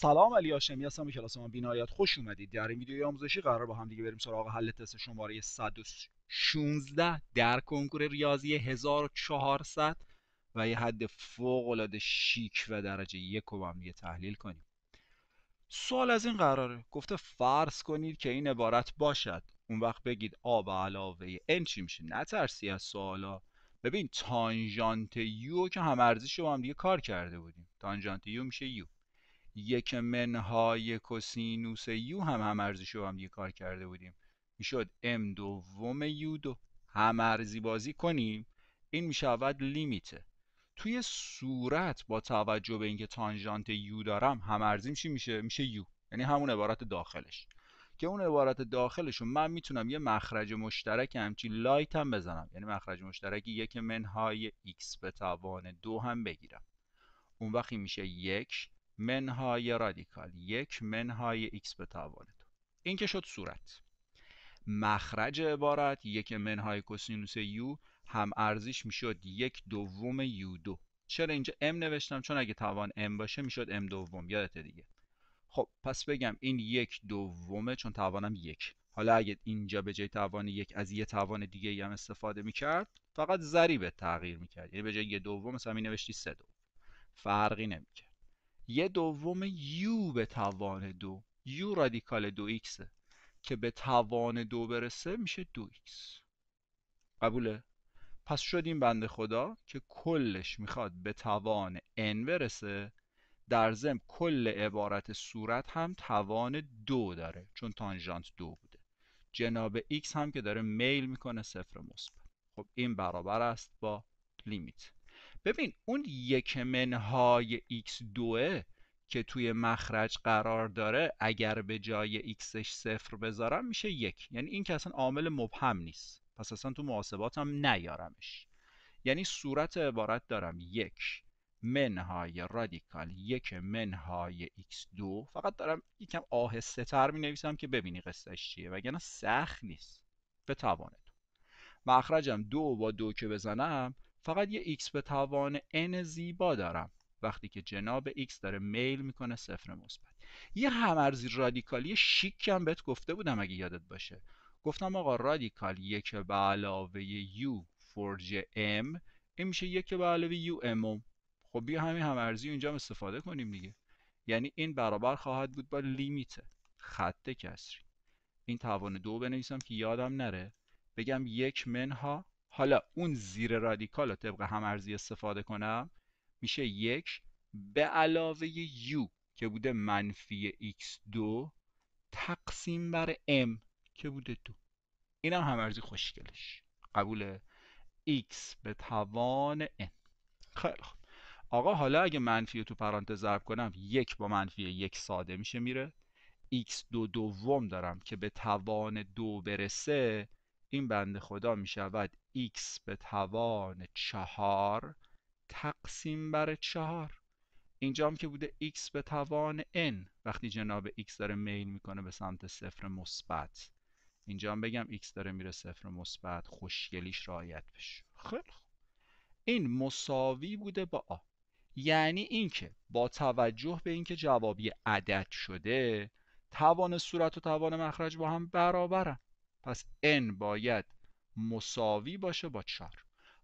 سلام علی هاشمی هستم به کلاس ما بینایت خوش اومدید در این ویدیوی آموزشی قرار با هم دیگه بریم سراغ حل تست شماره 116 در کنکور ریاضی 1400 و یه حد فوق العاده شیک و درجه یک رو هم دیگه تحلیل کنیم سوال از این قراره گفته فرض کنید که این عبارت باشد اون وقت بگید آ به علاوه ان چی میشه نترسی از سوالا ببین تانژانت یو که هم ارزش رو هم دیگه کار کرده بودیم تانژانت یو میشه یو یک منهای کوسینوس یو هم ارزی رو هم دیگه کار کرده بودیم میشد ام دوم یو دو همارزی بازی کنیم این میشود لیمیت. توی صورت با توجه به اینکه تانژانت یو دارم همارزیم چی میشه میشه یو یعنی همون عبارت داخلش که اون عبارت داخلش من میتونم یه مخرج مشترک همچین لایت هم بزنم یعنی مخرج مشترک یک منهای x به توان دو هم بگیرم اون وقتی میشه یک منهای رادیکال یک منهای x به توان دو این که شد صورت مخرج عبارت یک منهای کسینوس یو هم ارزش میشد یک دوم u دو چرا اینجا m نوشتم چون اگه توان m باشه میشد m دوم یادت دیگه خب پس بگم این یک دومه چون توانم یک حالا اگه اینجا به جای توان یک از یه توان دیگه هم استفاده میکرد فقط ضریب تغییر میکرد یعنی به جای یه دوم مثلا می نوشتی سه دوم فرقی نمیکرد یه دوم یو به توان دو یو رادیکال دو ایکس که به توان دو برسه میشه دو ایکس قبوله؟ پس شد این بند خدا که کلش میخواد به توان n برسه در ضمن کل عبارت صورت هم توان دو داره چون تانژانت دو بوده جناب x هم که داره میل میکنه صفر مثبت خب این برابر است با لیمیت ببین اون یک منهای x دوه که توی مخرج قرار داره اگر به جای xش صفر بذارم میشه یک یعنی این که اصلا عامل مبهم نیست پس اصلا تو محاسباتم نیارمش یعنی صورت عبارت دارم یک منهای رادیکال یک منهای x دو فقط دارم یکم آهسته تر می نویسم که ببینی قصهش چیه وگرنه سخت نیست به توانتون مخرجم دو با دو که بزنم فقط یه x به توان n زیبا دارم وقتی که جناب x داره میل میکنه صفر مثبت یه همارزی رادیکالی شیک هم بهت گفته بودم اگه یادت باشه گفتم آقا رادیکال یک به علاوه u فرج m این میشه یک به علاوه u m خب بیا همین همارزی اینجا هم استفاده کنیم دیگه یعنی این برابر خواهد بود با لیمیت خط کسری این توان دو بنویسم که یادم نره بگم یک منها حالا اون زیر رادیکال رو طبق همارزی استفاده کنم میشه یک به علاوه یو که بوده منفی x2 تقسیم بر m که بوده دو این هم همارزی خوشگلش قبول x به توان n خیلی خوب آقا حالا اگه منفی رو تو پرانتز ضرب کنم یک با منفی یک ساده میشه میره x دو دوم دارم که به توان دو برسه این بند خدا میشود x به توان چهار تقسیم بر چهار اینجا هم که بوده x به توان n وقتی جناب x داره میل میکنه به سمت صفر مثبت اینجا هم بگم x داره میره صفر مثبت خوشگلیش رعایت بشه خیلی خوب این مساوی بوده با آ یعنی اینکه با توجه به اینکه جوابی عدد شده توان صورت و توان مخرج با هم برابرن پس n باید مساوی باشه با 4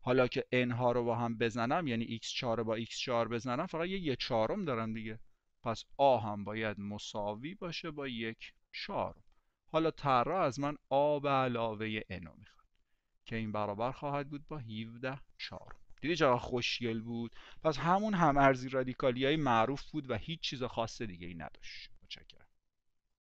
حالا که n ها رو با هم بزنم یعنی x4 با x4 بزنم فقط یه 4 چهارم دارم دیگه پس a هم باید مساوی باشه با یک 4 حالا طرح از من a به علاوه n میخواد که این برابر خواهد بود با 17 4 دیدی چقدر خوشگل بود پس همون هم ارزی رادیکالی های معروف بود و هیچ چیز خاص دیگه ای نداشت متشکرم